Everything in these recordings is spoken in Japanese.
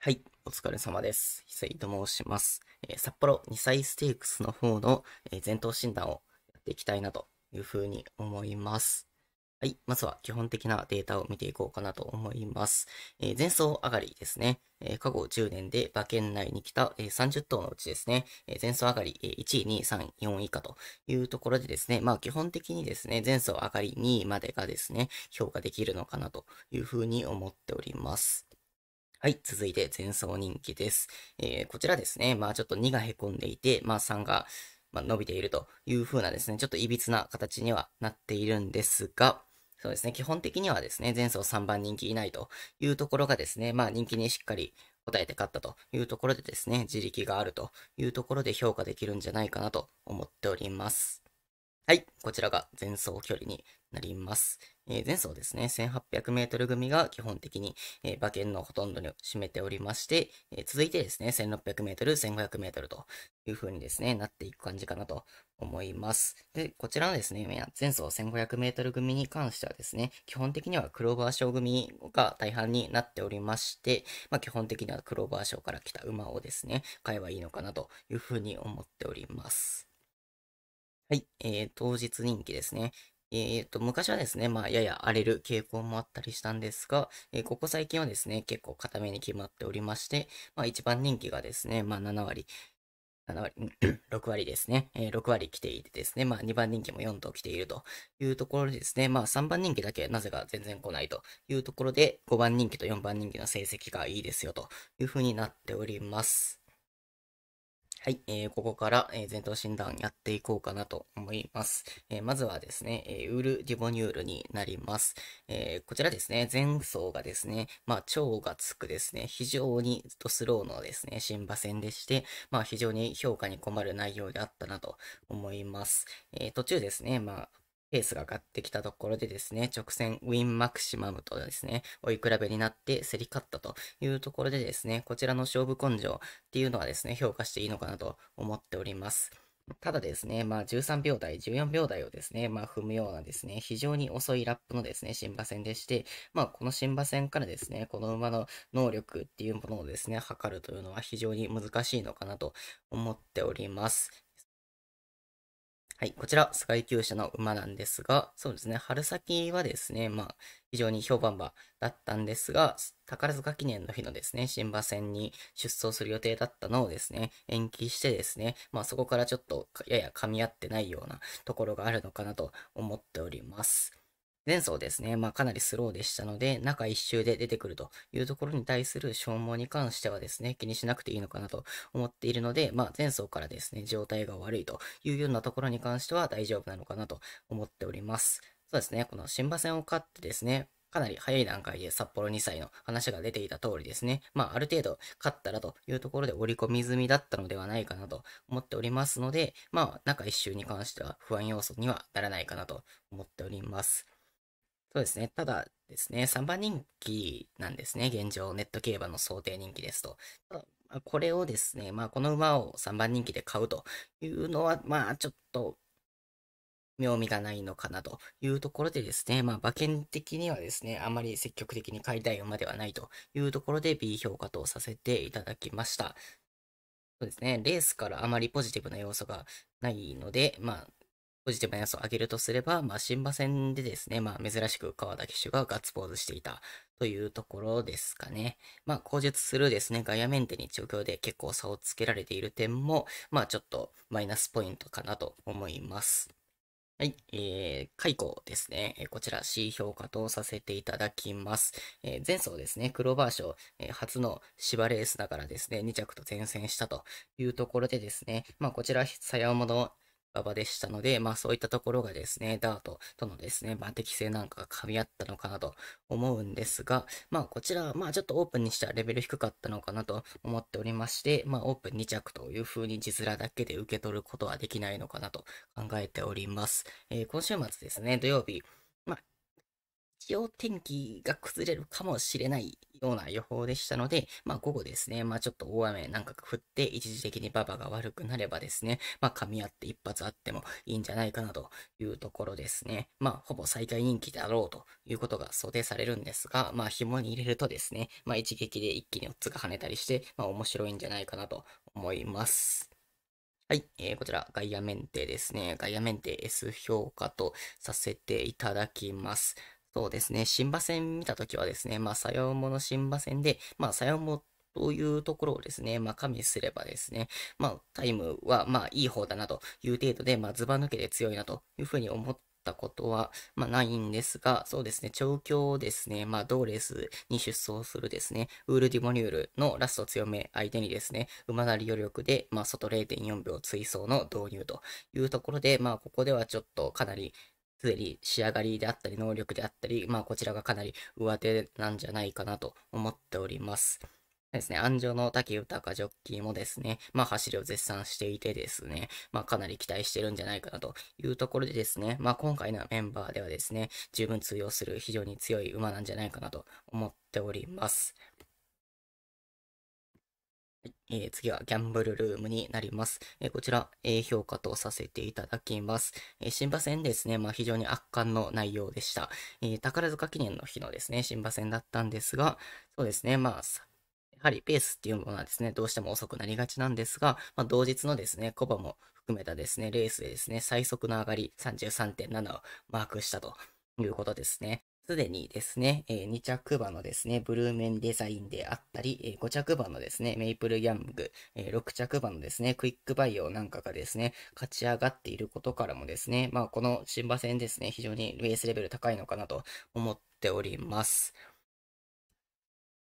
はい、お疲れ様です。久井と申します。えー、札幌2歳ステークスの方の、えー、前頭診断をやっていきたいなというふうに思います。はい、まずは基本的なデータを見ていこうかなと思います。えー、前走上がりですね。え過去10年で馬券内に来た、え30頭のうちですね、え前走上がり、え1位、2位、3位、4位以下というところでですね、まあ基本的にですね、前走上がり2位までがですね、評価できるのかなというふうに思っております。はい、続いて前走人気です。えー、こちらですね、まあちょっと2が凹んでいて、まあ3が、まあ、伸びているという風なですね、ちょっと歪な形にはなっているんですが、そうですね、基本的にはですね、前走3番人気いないというところがですね、まあ人気にしっかり答えて勝ったというところでですね、自力があるというところで評価できるんじゃないかなと思っております。はい、こちらが前走距離になります。えー、前走ですね、1800メートル組が基本的に、えー、馬券のほとんどに占めておりまして、えー、続いてですね、1600メートル、1500メートルという風にですね、なっていく感じかなと思います。で、こちらのですね、前走1500メートル組に関してはですね、基本的にはクローバー賞組が大半になっておりまして、まあ、基本的にはクローバー賞から来た馬をですね、買えばいいのかなという風に思っております。はい、えー、当日人気ですね。えっ、と、昔はですね、まあ、やや荒れる傾向もあったりしたんですが、えー、ここ最近はですね、結構固めに決まっておりまして、まあ、一番人気がですね、まあ、7割、7割、6 割ですね、えー、6割来ていてですね、まあ、2番人気も4頭来ているというところですね、まあ、3番人気だけなぜか全然来ないというところで、5番人気と4番人気の成績がいいですよというふうになっております。はい、えー、ここから、えー、前頭診断やっていこうかなと思います。えー、まずはですね、えー、ウールィボニュールになります。えこちらですね、前走がですね、まあ、腸がつくですね、非常にずっとスローのですね、新馬戦でして、まあ、非常に評価に困る内容であったなと思います。え途中ですね、まあ、ペースが上がってきたところでですね、直線ウィンマクシマムとですね、追い比べになって競り勝ったというところでですね、こちらの勝負根性っていうのはですね、評価していいのかなと思っております。ただですね、まあ13秒台、14秒台をですね、まあ踏むようなですね、非常に遅いラップのですね、新馬戦でして、まあこの新馬戦からですね、この馬の能力っていうものをですね、測るというのは非常に難しいのかなと思っております。はい、こちら、スカイ級者の馬なんですが、そうですね、春先はですね、まあ、非常に評判馬だったんですが、宝塚記念の日のですね、新馬戦に出走する予定だったのをですね、延期してですね、まあそこからちょっとやや噛み合ってないようなところがあるのかなと思っております。前走ですね、まあ、かなりスローでしたので、中1周で出てくるというところに対する消耗に関してはですね、気にしなくていいのかなと思っているので、まあ、前走からですね、状態が悪いというようなところに関しては大丈夫なのかなと思っております。そうですね、この新馬戦を勝ってですね、かなり早い段階で札幌2歳の話が出ていた通りですね。まあ、ある程度勝ったらというところで織り込み済みだったのではないかなと思っておりますので、まあ、中1周に関しては不安要素にはならないかなと思っております。そうですね。ただですね、3番人気なんですね。現状、ネット競馬の想定人気ですと。ただ、これをですね、まあ、この馬を3番人気で買うというのは、まあ、ちょっと、妙味がないのかなというところでですね、まあ、馬券的にはですね、あまり積極的に買いたい馬ではないというところで B 評価とさせていただきました。そうですね、レースからあまりポジティブな要素がないので、まあ、ポジティブな要素を挙げるとすれば、まあ、新馬戦でですね、まあ、珍しく川田騎手がガッツポーズしていたというところですかね。まあ、口述するですね、ガヤメンテに調教で結構差をつけられている点も、まあ、ちょっとマイナスポイントかなと思います。はい、えー、解雇ですね、えこちら C 評価とさせていただきます。えー、前走ですね、クローバー賞、えー、初の芝レースだからですね、2着と前線したというところでですね、まあこちら、さやもの馬場でしたので、まあそういったところがですね、ダートとのですね、まあ適性なんかが噛み合ったのかなと思うんですが、まあこちら、まあちょっとオープンにしたレベル低かったのかなと思っておりまして、まあオープン2着というふうに字面だけで受け取ることはできないのかなと考えております。えー、今週末ですね、土曜日、まあ一応天気が崩れるかもしれないような予報でしたので、まあ、午後ですね、まあ、ちょっと大雨なんか降って、一時的に馬場が悪くなればですね、まあ、噛み合って一発あってもいいんじゃないかなというところですね。まあ、ほぼ最下位人気だろうということが想定されるんですが、まあ、紐に入れるとですね、まあ、一撃で一気にオつが跳ねたりして、まあ、面白いんじゃないかなと思います。はい、えー、こちら、ガイアメンテですね。ガイアメンテ S 評価とさせていただきます。そうですね、新馬戦見たときはですね、まあ、さよもの新馬戦で、まあ、さようもというところをですね、まあ、加味すればですね、まあ、タイムは、まあ、いい方だなという程度で、まあ、ずば抜けて強いなというふうに思ったことは、まあ、ないんですが、そうですね、調教ですね、まあ、同レースに出走するですね、ウール・ディモニュールのラスト強め相手にですね、馬なり余力で、まあ、外0.4秒追走の導入というところで、まあ、ここではちょっとかなりすでに仕上がりであったり、能力であったり、まあ、こちらがかなり上手なんじゃないかなと思っております。ですね、安城の滝豊ジョッキーもですね、まあ、走りを絶賛していてですね、まあ、かなり期待してるんじゃないかなというところでですね、まあ、今回のメンバーではですね、十分通用する非常に強い馬なんじゃないかなと思っております。えー、次はギャンブルルームになります。えー、こちら、A 評価とさせていただきます。え新馬戦ですね、まあ、非常に圧巻の内容でした、え宝塚記念の日のですね、新馬戦だったんですが、そうですね、まあ、やはりペースっていうものはですね、どうしても遅くなりがちなんですが、まあ、同日のですね、コバも含めたですね、レースでですね、最速の上がり33.7をマークしたということですね。すでにですね、えー、2着馬のですね、ブルーメンデザインであったり、えー、5着馬のですね、メイプルギャング、えー、6着馬のですね、クイックバイオなんかがですね、勝ち上がっていることからもですね、まあこの新馬戦ですね、非常にレースレベル高いのかなと思っております。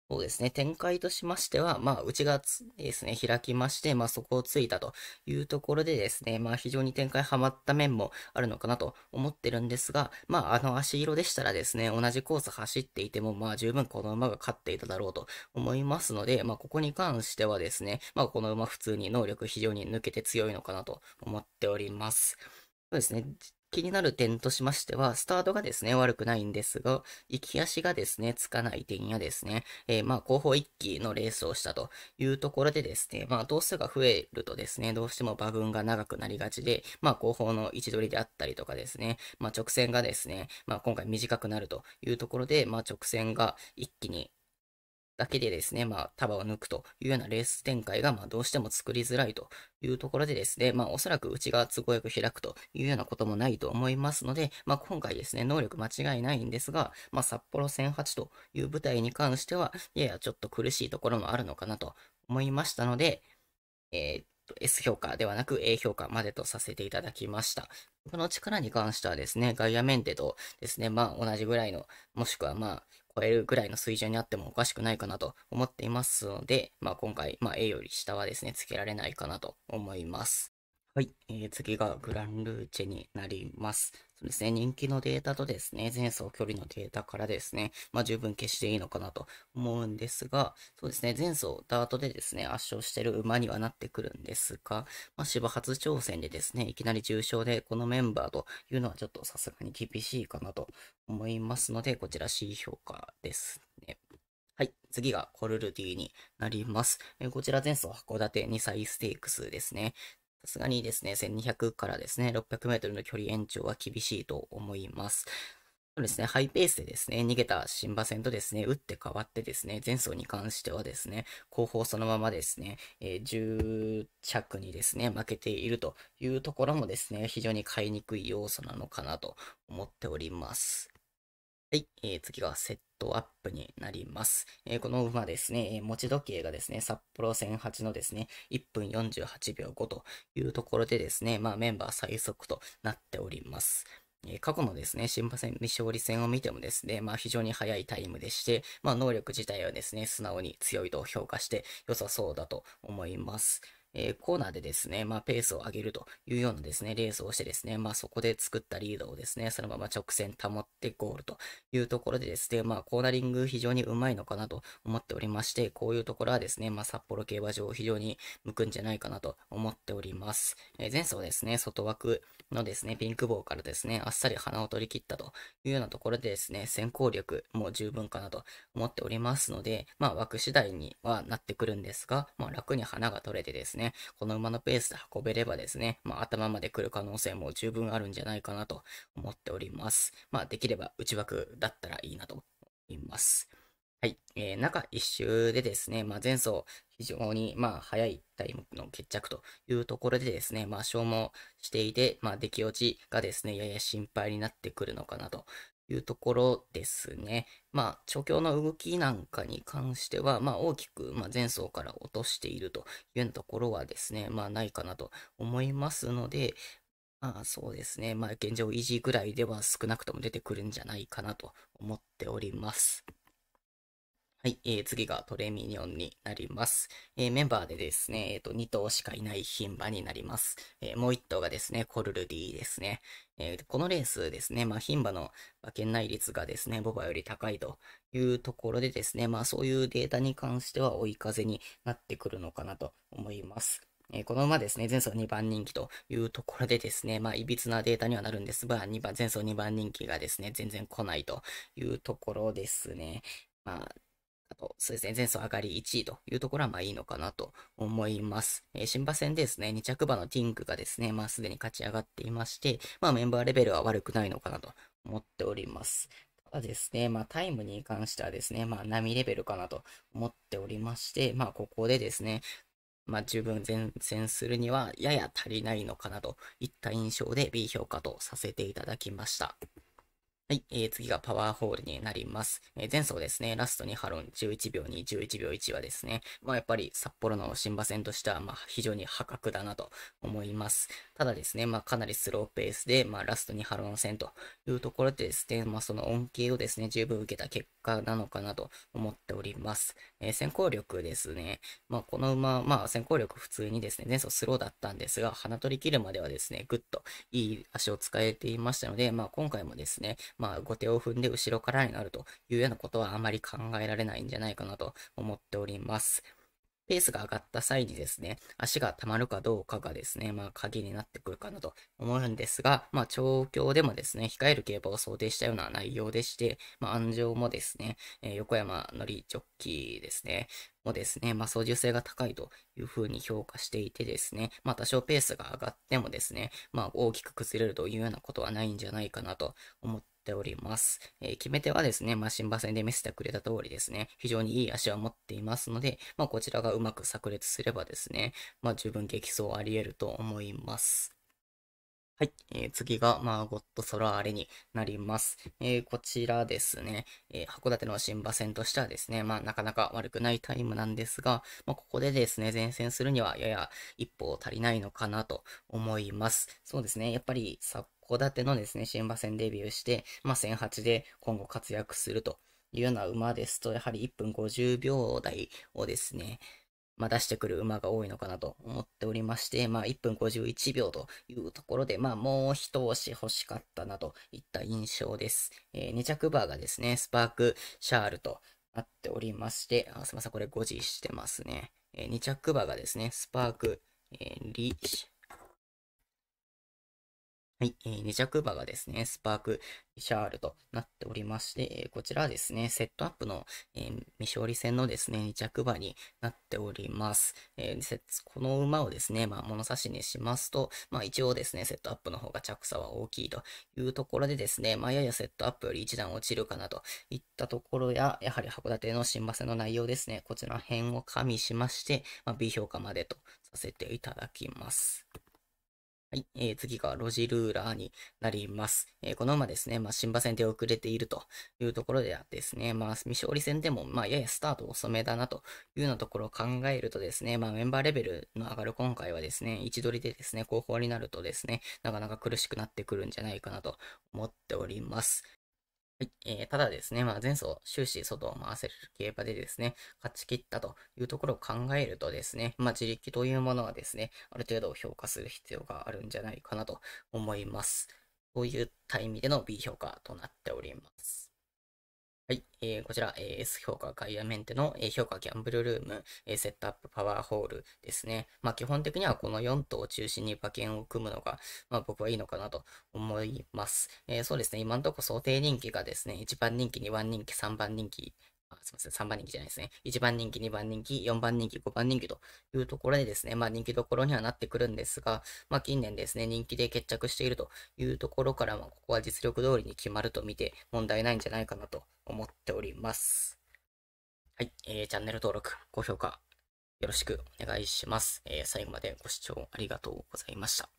そうですね。展開としましては、まあ、うちがですね、開きまして、まあ、そこをついたというところでですね、まあ、非常に展開ハマった面もあるのかなと思ってるんですが、まあ、あの足色でしたらですね、同じコース走っていても、まあ、十分この馬が勝っていただろうと思いますので、まあ、ここに関してはですね、まあ、この馬普通に能力非常に抜けて強いのかなと思っております。そうですね。気になる点としましては、スタートがですね、悪くないんですが、行き足がですね、つかない点やですね、えー、まあ、後方一気のレースをしたというところでですね、まあ、動数が増えるとですね、どうしても馬群が長くなりがちで、まあ、後方の位置取りであったりとかですね、まあ、直線がですね、まあ、今回短くなるというところで、まあ、直線が一気にだけでですね、まあ、束を抜くというようなレース展開が、まあ、どうしても作りづらいというところでですね、まあ、おそらく内側都合よく開くというようなこともないと思いますので、まあ、今回ですね、能力間違いないんですが、まあ、札幌1008という舞台に関しては、ややちょっと苦しいところもあるのかなと思いましたので、えー S 評価ではなく A 評価までとさせていただきました。この力に関してはですね、ガイアメンテとですね、まあ同じぐらいの、もしくはまあ超えるぐらいの水準にあってもおかしくないかなと思っていますので、まあ、今回、ま A より下はですね、つけられないかなと思います。はい、えー、次がグランルーチェになります。そうですね、人気のデータとですね、前走距離のデータからですね、まあ十分消していいのかなと思うんですが、そうですね、前走ダートでですね、圧勝してる馬にはなってくるんですが、まあ芝初挑戦でですね、いきなり重傷でこのメンバーというのはちょっとさすがに厳しいかなと思いますので、こちら C 評価ですね。はい。次がコルルディになります。えこちら前走函館2歳ステークスですね。さすがにですね、1200からですね、600メートルの距離延長は厳しいと思います。ですね、ハイペースでですね、逃げた新馬戦とですね、打って変わってですね、前走に関してはですね、後方そのままですね、えー、10着にですね、負けているというところもですね、非常に買いにくい要素なのかなと思っております。はい、えー、次がセットアップになります。えー、この馬ですね、持ち時計がですね、札幌戦8のですね、1分48秒5というところでですね、まあメンバー最速となっております。過去のですね、新馬戦未勝利戦を見てもですね、まあ非常に速いタイムでして、まあ能力自体はですね、素直に強いと評価して良さそうだと思います。えー、コーナーでですね、まあ、ペースを上げるというようなですね、レースをしてですね、まあ、そこで作ったリードをですね、そのまま直線保ってゴールというところでですね、まあ、コーナリング非常にうまいのかなと思っておりまして、こういうところはですね、まあ、札幌競馬場非常に向くんじゃないかなと思っております。えー、前走ですね、外枠のですね、ピンク棒からですね、あっさり鼻を取り切ったというようなところでですね、先行力も十分かなと思っておりますので、まあ、枠次第にはなってくるんですが、まあ、楽に花が取れてですね、ね、この馬のペースで運べればですね、まあ、頭まで来る可能性も十分あるんじゃないかなと思っております。まあ、できれば内枠だったらいいなと思います。はい、えー、中1周でですね、まあ、前走非常にまあ早いタイムの決着というところでですね、まあ、消耗していて、まあ、出来落ちがですね、やや心配になってくるのかなというところですね。まあ、調教の動きなんかに関しては、まあ、大きく、ま前走から落としているというようなところはですね、まあ、ないかなと思いますので、まあ、そうですね、まあ、現状維持ぐらいでは少なくとも出てくるんじゃないかなと思っております。はい、えー、次がトレミニオンになります。えー、メンバーでですね、えーと、2頭しかいない牝馬になります。えー、もう1頭がですね、コルルディですね。えー、このレースですね、まあ、牝馬の馬券内率がですね、ボバより高いというところでですね、まあ、そういうデータに関しては追い風になってくるのかなと思います。えー、この馬ですね、前走2番人気というところでですね、まあ、いびつなデータにはなるんですが、2番、前走2番人気がですね、全然来ないというところですね。まあ、と、そうですね、前走上がり1位というところは、まあいいのかなと思います。えー、新馬戦でですね、2着馬のティングがですね、まあすでに勝ち上がっていまして、まあメンバーレベルは悪くないのかなと思っております。ただですね、まあタイムに関してはですね、まあ波レベルかなと思っておりまして、まあここでですね、まあ、十分前線するにはやや足りないのかなといった印象で B 評価とさせていただきました。はい、えー、次がパワーホールになります。えー、前走ですね、ラストにハロン11秒2、11秒1はですね、まあやっぱり札幌の新馬戦としては、まあ非常に破格だなと思います。ただですね、まあ、かなりスローペースで、まあ、ラストに波乱戦というところでですね、まあ、その恩恵をですね、十分受けた結果なのかなと思っております。えー、先行力ですね、まあ、この馬、まあ、先行力普通にですね、前走スローだったんですが、鼻取り切るまではですね、ぐっといい足を使えていましたので、まあ、今回もですね、まあ、後手を踏んで後ろからになるというようなことはあまり考えられないんじゃないかなと思っております。ペースが上がった際にですね、足が溜まるかどうかがですね、まあ、鍵になってくるかなと思うんですが、まあ、調教でもですね、控える競馬を想定したような内容でして、まあ、安城もですね、えー、横山のりジョッキーですね、もですね、まあ、操縦性が高いというふうに評価していてですね、まあ、多少ペースが上がってもですね、まあ、大きく崩れるというようなことはないんじゃないかなと思ってております。えー、決め手はですね、まあ、新馬戦で見せてくれた通りですね、非常にいい足は持っていますので、まあ、こちらがうまく炸裂すればですね、まあ、十分激走あり得ると思います。はい、えー、次がまーゴッドソラーレになります。えー、こちらですね、えー、函館の新馬戦としてはですね、まあなかなか悪くないタイムなんですが、まあ、ここでですね、前線するにはやや一歩足りないのかなと思います。そうですね、やっぱり建てのですね、新馬戦デビューして、まあ、1008で今後活躍するというような馬ですと、やはり1分50秒台をですね、まあ、出してくる馬が多いのかなと思っておりまして、まあ、1分51秒というところで、まあ、もう一押し欲しかったなといった印象です。えー、2着馬がですね、スパーク・シャールとなっておりまして、あすみません、これ5時してますね。えー、2着馬がですね、スパーク、えー、リ・はい、えー、2着馬がですね、スパーク、シャールとなっておりまして、えこちらはですね、セットアップの、えー、未勝利戦のですね、2着馬になっております。えー、この馬をですね、まあ、物差しにしますと、まあ、一応ですね、セットアップの方が着差は大きいというところでですね、まあ、ややセットアップより1段落ちるかなといったところや、やはり函館の新馬戦の内容ですね、こちら辺を加味しまして、まあ、B 評価までとさせていただきます。はい、えー、次がロジルーラーになります。えー、この馬ですね、まあ、新馬戦で遅れているというところではですね、まあ、未勝利戦でも、まあ、ややスタート遅めだなというようなところを考えるとですね、まあ、メンバーレベルの上がる今回はですね、位置取りでですね、後方になるとですね、なかなか苦しくなってくるんじゃないかなと思っております。はい、えー、ただですね、まあ、前走終始外を回せる競馬でですね、勝ち切ったというところを考えるとですね、まあ、自力というものはですね、ある程度評価する必要があるんじゃないかなと思います。そういった意味での B 評価となっております。はい、えー、こちら、えー、S 評価ガイアメンテの、えー、評価ギャンブルルーム、えー、セットアップパワーホールですね。まあ、基本的にはこの4頭を中心に馬券を組むのが、まあ、僕はいいのかなと思います。えー、そうですね、今のところ想定人気がですね、1番人気、2番人気、3番人気、あすみません、3番人気じゃないですね。1番人気、2番人気、4番人気、5番人気というところでですね、まあ人気どころにはなってくるんですが、まあ近年ですね、人気で決着しているというところから、まあここは実力通りに決まると見て問題ないんじゃないかなと思っております。はい、えー、チャンネル登録、高評価、よろしくお願いします。えー、最後までご視聴ありがとうございました。